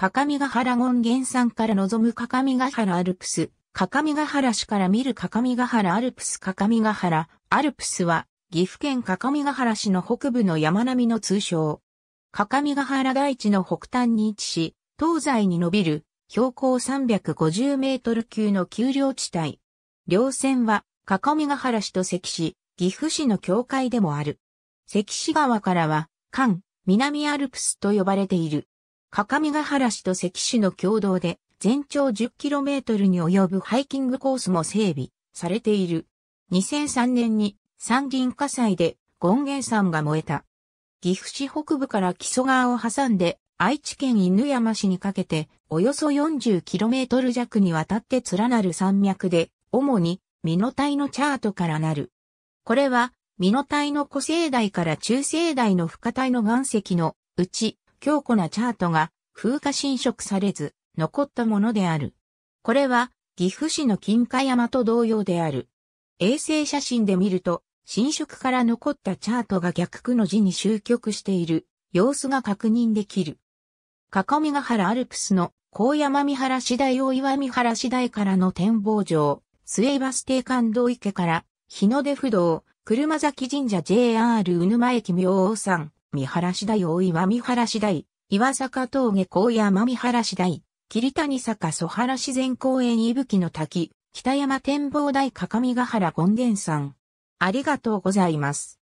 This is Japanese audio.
各務原権現山から望むがは原アルプス、がは原市から見るがは原アルプスがは原アルプスは、岐阜県がは原市の北部の山並みの通称。がは原台地の北端に位置し、東西に伸びる標高350メートル級の丘陵地帯。稜線は、がは原市と関市、岐阜市の境界でもある。関市川からは、関、南アルプスと呼ばれている。各ヶ原市と関市の共同で、全長 10km に及ぶハイキングコースも整備されている。2003年に山林火災で権現山が燃えた。岐阜市北部から木曽川を挟んで愛知県犬山市にかけておよそ 40km 弱にわたって連なる山脈で主にノタ体のチャートからなる。これはノタ体の古生代から中生代の深体の岩石のうち強固なチャートが風化侵食されず、残ったものである。これは、岐阜市の金華山と同様である。衛星写真で見ると、侵食から残ったチャートが逆区の字に集局している様子が確認できる。かかみが原アルプスの高山見原市大大岩見原市大からの展望場、末バス停感動池から、日の出不動、車崎神社 JR うぬま駅明王山、見晴し台大岩見晴し大岩坂峠高山見晴し大桐谷坂蘇原自然公園伊吹の滝、北山展望台各務原権現さん。ありがとうございます。